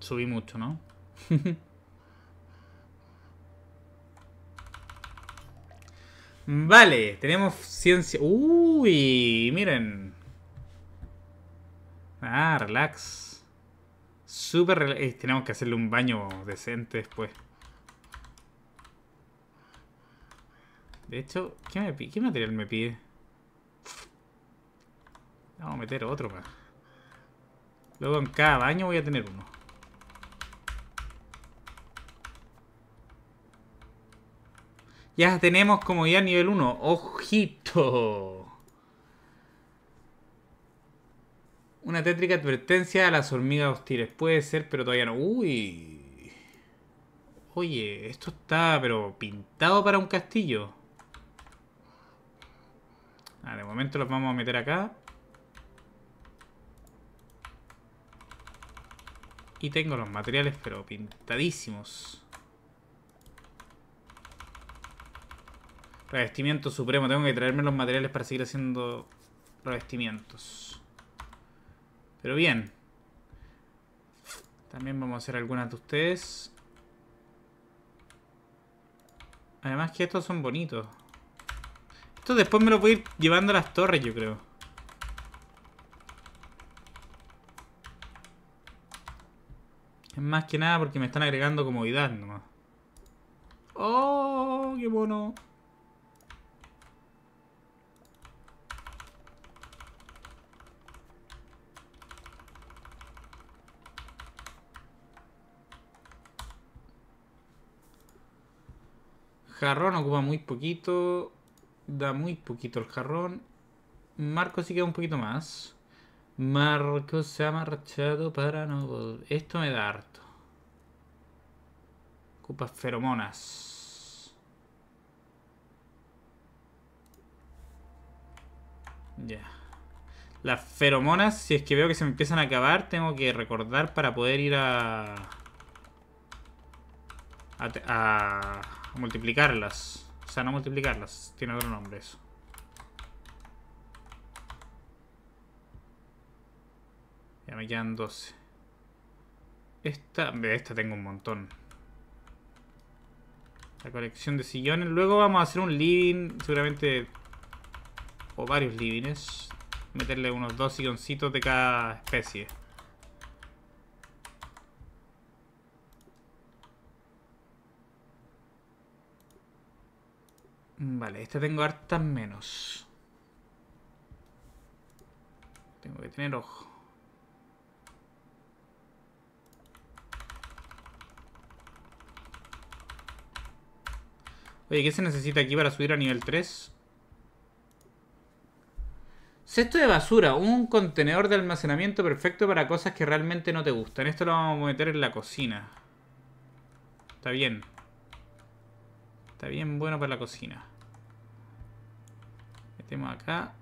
Subí mucho, ¿no? (laughs) vale, tenemos ciencia... Uy, miren. Ah, relax súper... Eh, tenemos que hacerle un baño decente después. De hecho, ¿qué, me, ¿qué material me pide? Vamos a meter otro más. Luego en cada baño voy a tener uno. Ya tenemos como ya nivel 1. ¡Ojito! Una tétrica advertencia a las hormigas hostiles. Puede ser, pero todavía no. Uy. Oye, esto está, pero pintado para un castillo. Ah, de momento los vamos a meter acá. Y tengo los materiales, pero pintadísimos. Revestimiento supremo. Tengo que traerme los materiales para seguir haciendo revestimientos. Pero bien. También vamos a hacer algunas de ustedes. Además que estos son bonitos. Esto después me lo voy a ir llevando a las torres, yo creo. Es más que nada porque me están agregando comodidad nomás. ¡Oh, qué bueno! Jarrón ocupa muy poquito. Da muy poquito el jarrón. Marco sí queda un poquito más. Marco se ha marchado para no Esto me da harto. Ocupa feromonas. Ya. Las feromonas, si es que veo que se me empiezan a acabar, tengo que recordar para poder ir A... a multiplicarlas. O sea, no multiplicarlas. Tiene otro nombre eso. Ya me quedan 12. Esta, esta tengo un montón. La colección de sillones. Luego vamos a hacer un living, seguramente, o varios livings. Meterle unos dos silloncitos de cada especie. Mm, vale, este tengo hartas menos. Tengo que tener ojo. Oye, ¿qué se necesita aquí para subir a nivel 3? Cesto de basura, un contenedor de almacenamiento perfecto para cosas que realmente no te gustan. Esto lo vamos a meter en la cocina. Está bien. Está bien bueno para la cocina. Metemos acá.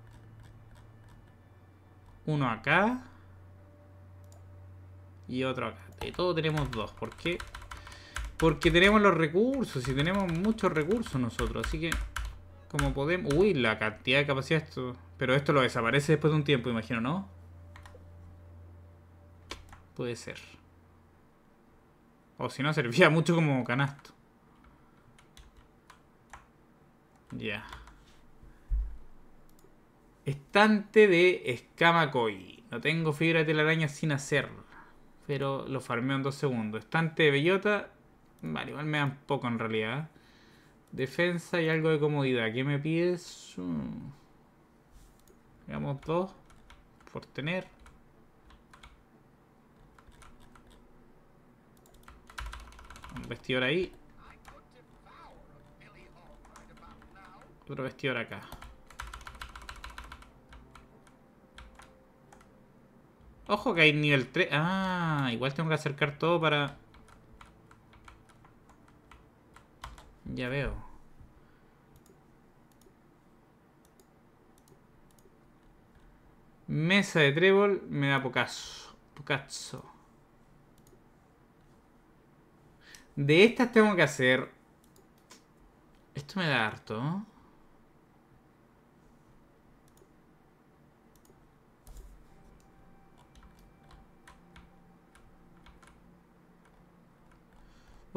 Uno acá. Y otro acá. De todo tenemos dos. ¿Por qué? Porque tenemos los recursos. Y tenemos muchos recursos nosotros. Así que como podemos... Uy, la cantidad de capacidad esto. Pero esto lo desaparece después de un tiempo, imagino, ¿no? Puede ser. O si no, servía mucho como canasto. Ya. Estante de escamacoy No tengo fibra de telaraña sin hacer. Pero lo farmeo en dos segundos. Estante de bellota. Vale, igual me dan poco en realidad. Defensa y algo de comodidad. ¿Qué me pides? Digamos dos. Por tener. Un vestidor ahí. Otro vestidor acá. Ojo que hay nivel 3. Ah, igual tengo que acercar todo para... Ya veo. Mesa de trébol me da pocazo. Pocazo. De estas tengo que hacer... Esto me da harto, ¿no?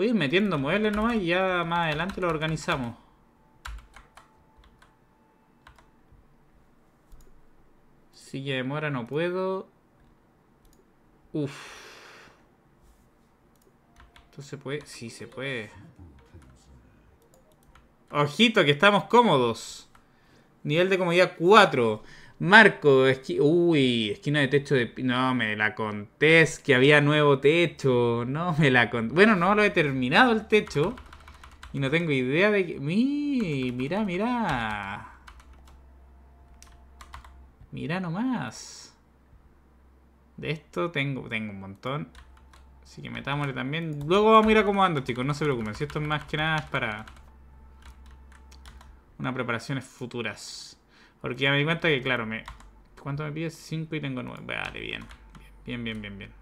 Voy metiendo muebles nomás y ya más adelante lo organizamos. Silla de mora no puedo. Uf. Esto se puede. Sí, se puede. Ojito, que estamos cómodos. Nivel de comodidad 4. Marco, uy, esquina de techo de... No, me la contés, que había nuevo techo. No, me la conté. Bueno, no lo he terminado el techo. Y no tengo idea de que... Mi, mira, mira. Mira nomás. De esto tengo, tengo un montón. Así que metámosle también. Luego vamos a ir acomodando, chicos. No se preocupen. Si esto es más que nada es para... Una preparaciones futuras. Porque ya me di cuenta que, claro, me... ¿Cuánto me pide? 5 y tengo 9. Vale, bien. Bien, bien, bien, bien.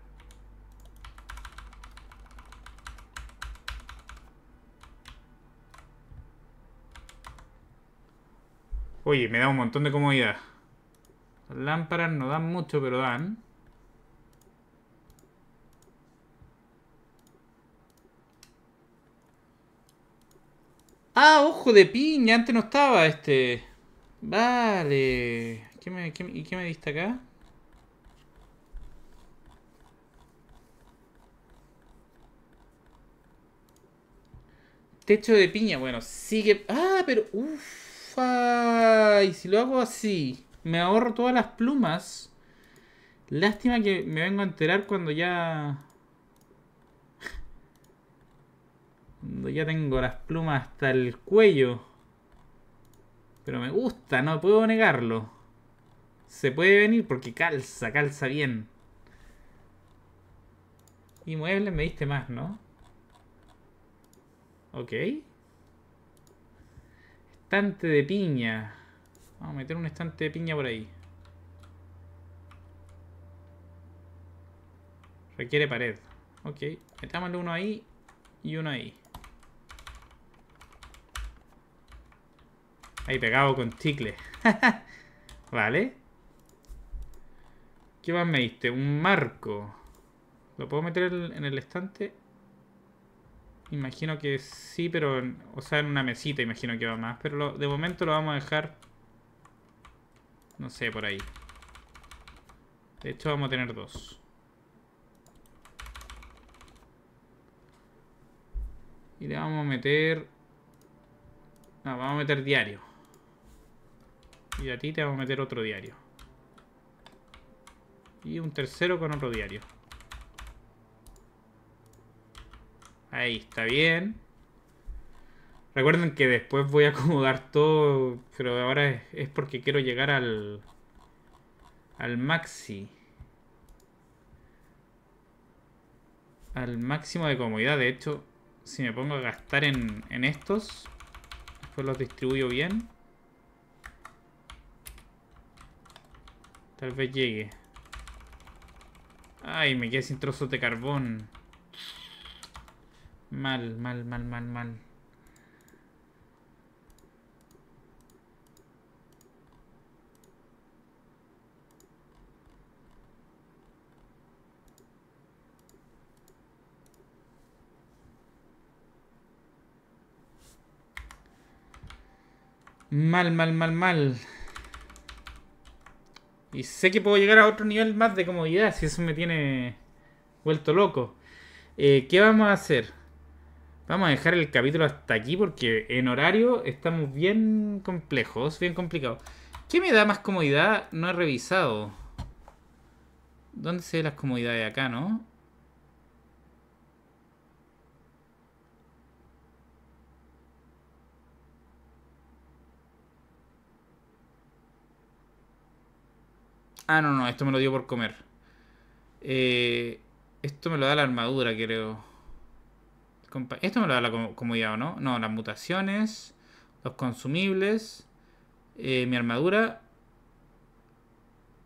Oye, me da un montón de comodidad. Las lámparas no dan mucho, pero dan. Ah, ojo de piña, antes no estaba este... Vale. ¿Qué me, qué, ¿Y qué me diste acá? Techo de piña, bueno, sigue... Ah, pero... uf, si lo hago así, me ahorro todas las plumas. Lástima que me vengo a enterar cuando ya... (laughs) Cuando ya tengo las plumas hasta el cuello. Pero me gusta, no puedo negarlo. Se puede venir porque calza, calza bien. Y muebles me diste más, ¿no? Ok. Estante de piña. Vamos a meter un estante de piña por ahí. Requiere pared. Ok. Metámosle uno ahí y uno ahí. Ahí pegado con chicle. (laughs) vale. ¿Qué más me diste? Un marco. ¿Lo puedo meter en el estante? Imagino que sí, pero... o sea, en una mesita imagino que va más. Pero de momento lo vamos a dejar... No sé, por ahí. De hecho, vamos a tener dos. Y le vamos a meter... No, vamos a meter diario. Y a ti te vamos a meter otro diario. Y un tercero con otro diario. Ahí está bien. Recuerden que después voy a acomodar todo, pero ahora es, porque quiero llegar al, al maxi. Al máximo de comodidad. De hecho, si me pongo a gastar en, en estos, después los distribuyo bien. Tal vez llegue. Ay, me quedé sin trozos de carbón. Mal, mal, mal, mal, mal. Mal, mal, mal, mal. Y sé que puedo llegar a otro nivel más de comodidad, si eso me tiene vuelto loco. Eh, ¿Qué vamos a hacer? Vamos a dejar el capítulo hasta aquí porque en horario estamos bien complejos, bien complicados. ¿Qué me da más comodidad? No he revisado. ¿Dónde se ven las comodidades acá, no? Ah, no, no, esto me lo dio por comer. Eh, esto me lo da la armadura, creo. Esto me lo da la comodidad, ¿o no? No, las mutaciones, los consumibles, eh, mi armadura.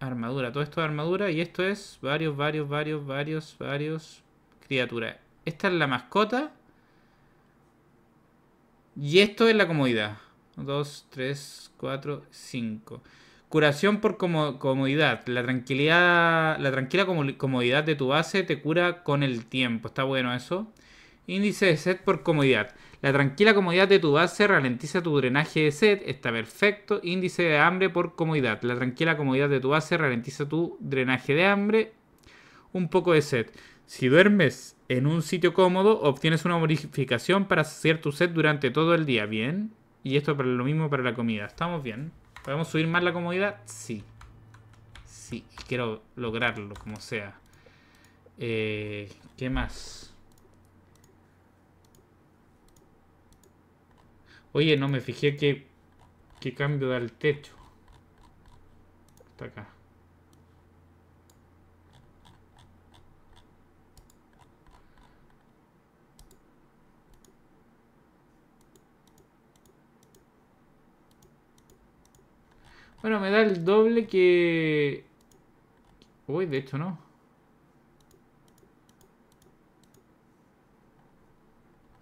Armadura, todo esto es armadura y esto es varios, varios, varios, varios, varios criaturas. Esta es la mascota. Y esto es la comodidad. 2, 3, 4, 5 curación por comodidad. La tranquilidad, la tranquila comodidad de tu base te cura con el tiempo. Está bueno eso. Índice de sed por comodidad. La tranquila comodidad de tu base ralentiza tu drenaje de sed, está perfecto. Índice de hambre por comodidad. La tranquila comodidad de tu base ralentiza tu drenaje de hambre. Un poco de sed. Si duermes en un sitio cómodo, obtienes una modificación para hacer tu sed durante todo el día. Bien. Y esto para lo mismo para la comida. Estamos bien. ¿Podemos subir más la comodidad? Sí. Sí, quiero lograrlo, como sea. Eh, ¿Qué más? Oye, no me fijé que, que cambio da el techo. Está acá. Bueno, me da el doble que... Uy, de hecho no.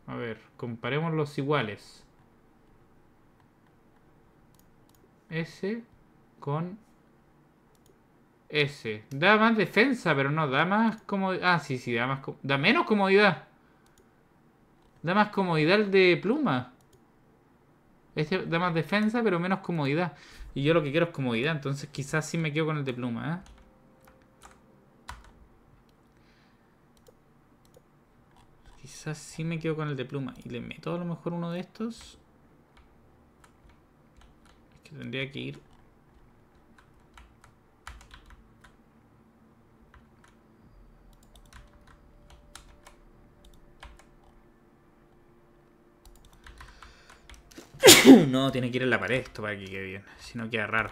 A ver, comparemos los iguales. S con S. Da más defensa, pero no, da más comodidad. Ah, sí, sí, da más Da menos comodidad. Da más comodidad el de pluma. Este da más defensa, pero menos comodidad. Y yo lo que quiero es comodidad, entonces quizás sí me quedo con el de pluma, ¿eh? Quizás sí me quedo con el de pluma. Y le meto a lo mejor uno de estos. Es que tendría que ir (coughs) no, tiene que ir en la pared esto para que quede bien. Si no queda raro.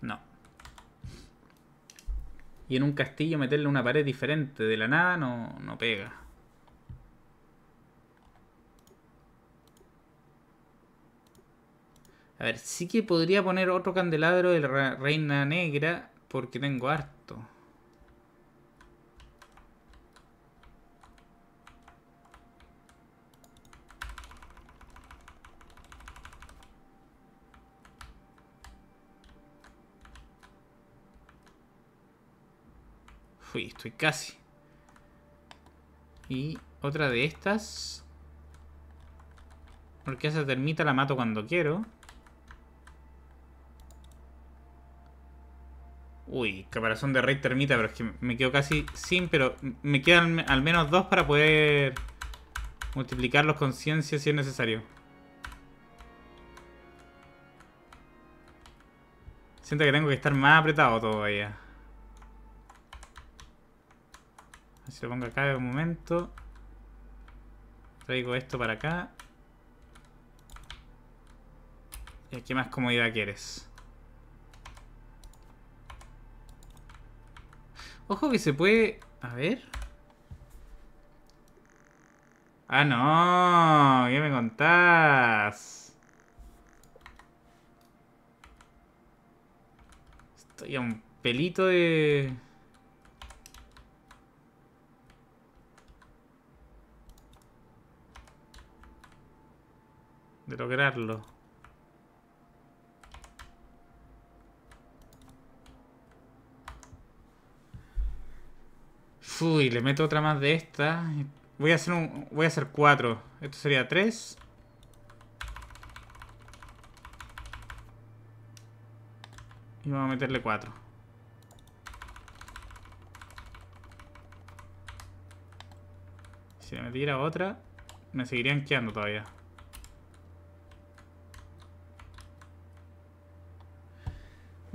No. Y en un castillo meterle una pared diferente de la nada no, no pega. A ver, sí que podría poner otro candelabro de la reina negra porque tengo arte. Estoy, casi. Y otra de estas. Porque esa termita la mato cuando quiero. Uy, caparazón de rey termita, pero es que me quedo casi sin, pero me quedan al menos dos para poder Multiplicar los conciencias si es necesario. Siento que tengo que estar más apretado todavía. Si lo pongo acá de un momento. Traigo esto para acá. ¿Y eh, qué más comodidad quieres? Ojo que se puede... A ver... Ah, no. ¿Qué me contás? Estoy a un pelito de... de lograrlo. Uy, le meto otra más de esta. Voy a hacer un, voy a hacer cuatro. Esto sería tres. Y vamos a meterle cuatro. Si le metiera otra, me seguirían quedando todavía.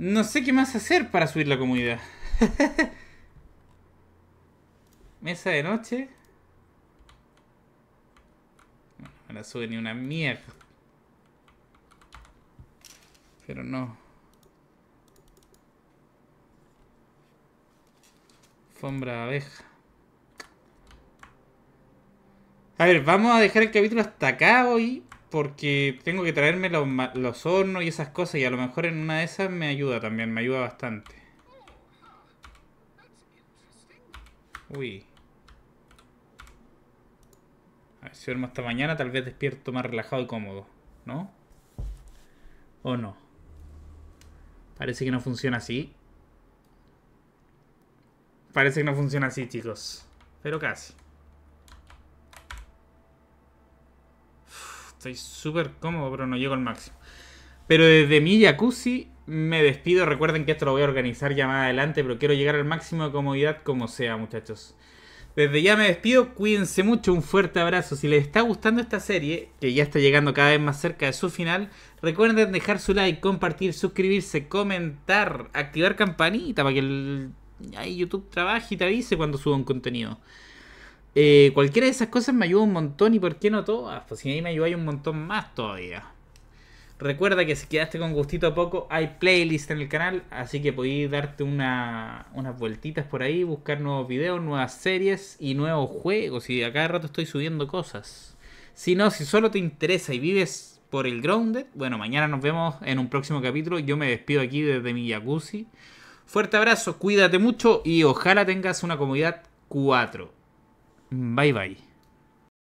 No sé qué más hacer para subir la comunidad. (laughs) Mesa de noche. Bueno, la sube ni una mierda. Pero no. Alfombra de abeja. A ver, vamos a dejar el capítulo hasta acá hoy porque tengo que traerme los, hornos y esas cosas y a lo mejor en una de esas me ayuda también, me ayuda bastante. Uy. A ver, si duermo hasta mañana tal vez despierto más relajado y cómodo, ¿no? ¿O no? Parece que no funciona así. Parece que no funciona así, chicos. Pero casi. Estoy súper cómodo, pero no llego al máximo. Pero desde mi jacuzzi me despido. Recuerden que esto lo voy a organizar ya más adelante, pero quiero llegar al máximo de comodidad como sea, muchachos. Desde ya me despido, cuídense mucho, un fuerte abrazo. Si les está gustando esta serie, que ya está llegando cada vez más cerca de su final, recuerden dejar su like, compartir, suscribirse, comentar, activar campanita para que YouTube trabaje y te avise cuando suba un contenido. Eh, cualquiera de esas cosas me ayuda un montón y por qué no todas. Ah, pues si ahí me ayuda un montón más todavía. Recuerda que si quedaste con gustito a poco, hay playlist en el canal, así que podéis darte unas vueltitas por ahí, buscar nuevos videos, nuevas series y nuevos juegos. Y a cada rato estoy subiendo cosas. Si no, si solo te interesa y vives por el Grounded, bueno, mañana nos vemos en un próximo capítulo. Yo me despido aquí desde mi jacuzzi. Fuerte abrazo, cuídate mucho y ojalá tengas una comodidad 4. Bye bye.